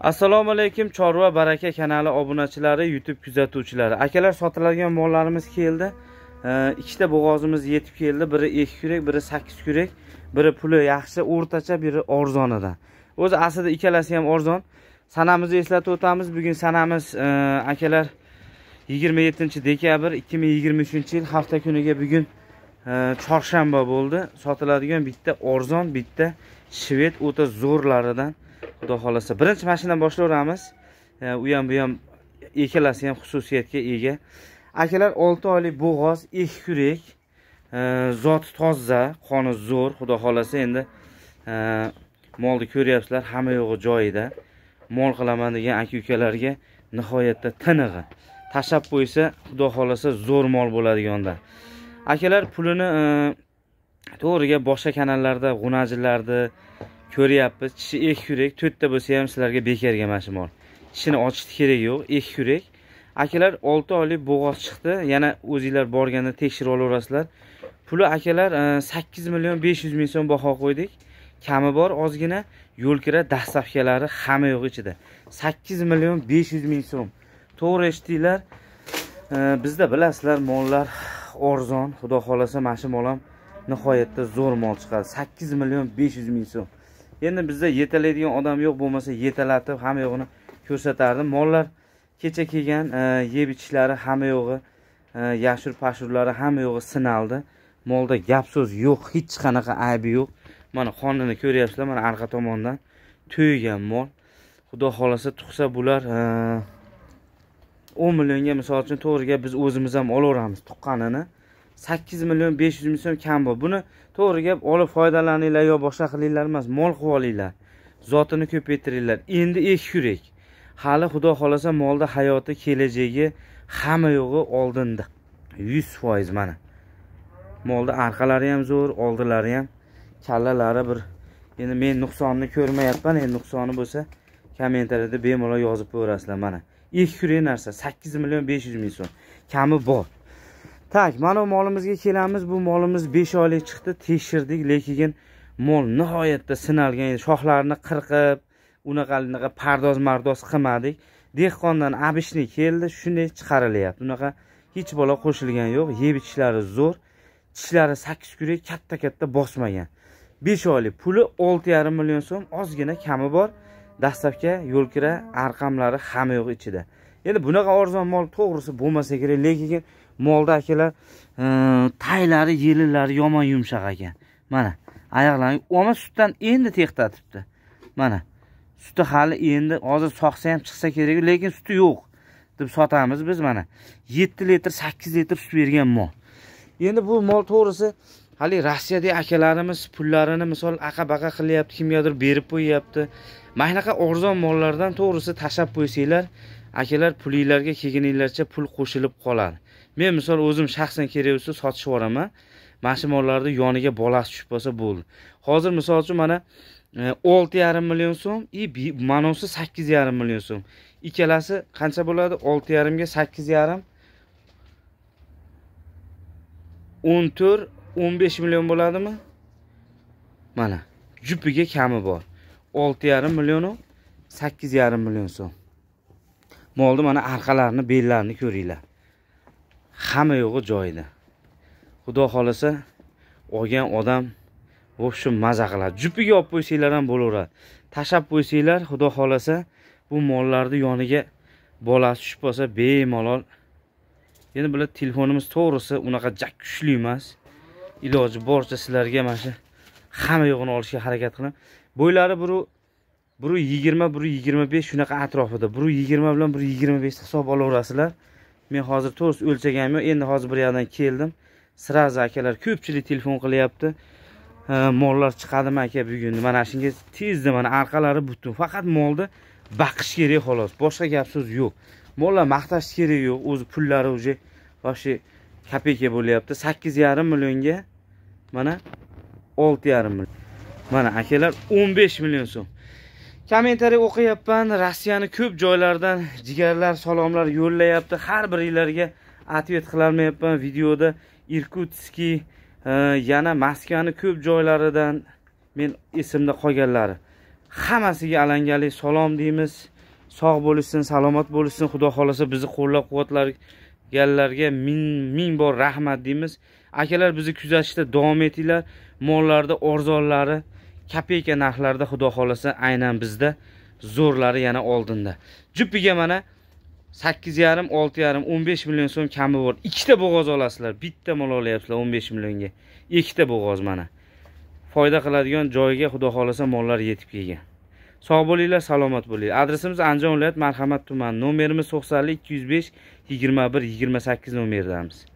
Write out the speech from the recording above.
assalomu alaykum chorva baraka kanali obunachilari youtube kuzatuvchilari akalar sotiladigan mollarimiz keldi ikkita bo'g'ozimiz yetib keldi biri ikki kurak biri sakkiz kurak biri puli yaxshi o'rtacha biri arzonidan o'zi aslida ikkalasi ham arzon sanamizni eslatib o'tamiz bugun sanamiz akalar yigirma yettinchi dekabr ikki ming yigirma uchinchi yil hafta kuniga bugun chorshanba bo'ldi sotiladigan bitta arzon bitta shved o'ta zo'rlaridan xudo xohlasa birinchi mashinadan boshlayveramiz e, u ham bu ham ikkalasi ham xususiyatga ega akalar olti oylik bo'g'oz ikki kurak e, zoti toza qoni zo'r xudo xohlasa endi e, molni ko'ryapsizlar hamma yo'g'i joyida mol qilaman degan aka ukalarga nihoyatda tinig'i tashlab qo'ysa xudo xohlasa zo'r mol bo'ladiganda akalar pulini to'g'ri boshqa kanallarda g'unajilarni ko'ryapmiz tishi ek kurak to'rtta bo'lsa ham sizlarga bekorga mana shu mol tishini ochishni keragi yo'q ek kurak akalar olti oylik bo'g'oz chiqdi yana o'zinglar borganda tekshirib olaverasizlar puli akalar e, sakkiz million besh yuz ming so'm baho qo'ydik kami bor ozgina yo'lkira dastavkalari hamma yo'q ichida sakkiz million besh yuz ming so'm to'g'ri eshitdinglar e, bizda bilasizlar mollar arzon xudo xohlasa mana shu mol ham nihoyatda zo'r mol chiqadi sakkiz million besh yuz ming so'm endi bizda yetaladigan odam yo'q bo'lmasa yetalatib hamma yo'g'ini ko'rsatardim mollar kecha kelgan e, yeb ichishlari hamma yo'g'i e, yashir pashurlari hamma yo'g'i sinaldi molda gap so'z yo'q hech qanaqa aybi yo'q mana qonini ko'ryapsizlar mana orqa tomondan to'ygan mol xudo xohlasa tug'sa bular e, o'n millionga misol uchun to'g'ri gap biz o'zimiz ham olaveramiz tuqqanini sakkiz million besh yuz ming so'm kam bor buni to'g'ri gap olib foydalaninglar yo boshqa qilinglar emas mol qilib olinglar zotini ko'paytiringlar endi eshik yurak hali xudo xohlasa molda hayoti kelajagi hamma yo'g'i oldinda yuz foiz mana molni orqalari ham zo'r oldilari ham kallalari bir endi men nuqsonni ko'rmayapman endi nuqsoni bo'lsa kommentariyada bemalol yozib qo'yaverasizlar mana eshik yurak narsa sakkiz million besh yuz ming so'm kami bor tak mana molimizga kelamiz bu molimiz 5 oylik chiqdi tekshirdik lekin mol nihoyatda sinalgan shoxlarini qirqib unaqalinaqa pardoz mardoz qilmadik dehqondan abishni keldi shunday chiqarilyapti unaqa hech bola qo'shilgan yo'q yeb ichishlari zo'r tishlari sakkiz kurak katta katta bosmagan besh oylik puli 6,5 million so'm ozgina kami bor dastlabki yo'lkira arqamlari ham yo'q ichida endi bunaqa arzon mol to'g'risi bo'lmasa kerak lekin molda akalar e, taylari yelilari yomon yumshoq ekan mana oyoqlari oma sutdan endi teqtatibdi mana suti hali endi hozir soqsa ham chiqsa kerak lekin suti yo'q deb sotamiz biz mana yetti litr sakkiz litr sut bergan mol endi bu mol to'g'risi haligi rossiyadagi akalarimiz pullarini misol aqa baqa qilyapti kimgadir berib qo'yyapti mana shunaqa arzon mollardan to'g'risi tashlab qo'ysanglar akalar pulinglarga kelguninglarcha pul qo'shilib qoladi men misol o'zim shaxsan kerak bo'lsa sotib yuboraman mana shu mollarni yoniga bolasi tushib qolsa bo'ldi hozir misol uchun mana e, olti yarim million so'm и manosi sakkiz yarim million so'm ikkalasi qancha bo'ladi olti yarimga sakkiz yarim o'n to'rt o'n besh million bo'ladimi mana jupiga kami bor olti yarim millionu sakkiz yarim million so'm molni mana orqalarini bellarini ko'ringlar hamma yo'g'i joyida xudo xohlasa olgan odam в общем maza qiladi jupiga olib qo'ysanglar ham bo'laveradi tashlab qo'ysanglar xudo xohlasa bu mollarni yoniga bolasi tushib qolsa bemalol endi bular telefonimiz to'g'risi unaqa jak kuchli emas iloji boricha sizlarga mana shu hamma yo'g'ini olishga harakat qilaman bo'ylari biru bir yigirma bir yigirma besh shunaqa atrofida bir yigirma bilan bir yigirma beshni hisob olaverasizlar men hozir to'g'risi o'lchaganim yo'q endi hozir bir yoqdan keldim сразу akalar ko'pchilik telefon qilyapti mollar chiqadimi aka bugun mana shunga tezda mana arqalari butun faqat molni baqish kerak xolos boshqa gap so'z yo'q mollar maqtash kerak yo'q o'zi pullari уже вообще kopeyka bo'lyapti sakkiz yarim millionga mana olti yarim million mana akalar o'n besh million so'm kommentariy o'qiyapman rossiyani ko'p joylardan jigarlar salomlar yo'llayapti har biringlarga ответ qilolmayapman videoda irkutskiy e, yana moskvani ko'p joylaridan men esimda qolganlari hammasiga alangali salom deymiz sog' bo'lishsin salomat bo'lishsin xudo xohlasa bizni qo'llab quvvatlaganlarga ming ming bor rahmat deymiz akalar bizni kuzatishda davom etinglar mollarda orzonlari kapeyka narxlarda xudo xohlasa aynan bizda zo'rlari yana oldinda juppiga mana sakkiz yarim olti yarim o'n besh million so'm kami bor ikkita bo'g'oz olasizlar bitta mol olyapsizlar o'n besh millionga ikkita bo'g'oz mana foyda qiladigan joyiga xudo xohlasa mollar yetib kelgan sog' bo'linglar salomat bo'linglar adresimiz andijon viloyati marhamat tumani nomerimiz to'qson ikki yuz besh yigirma bir yigirma sakkiz nomerdamiz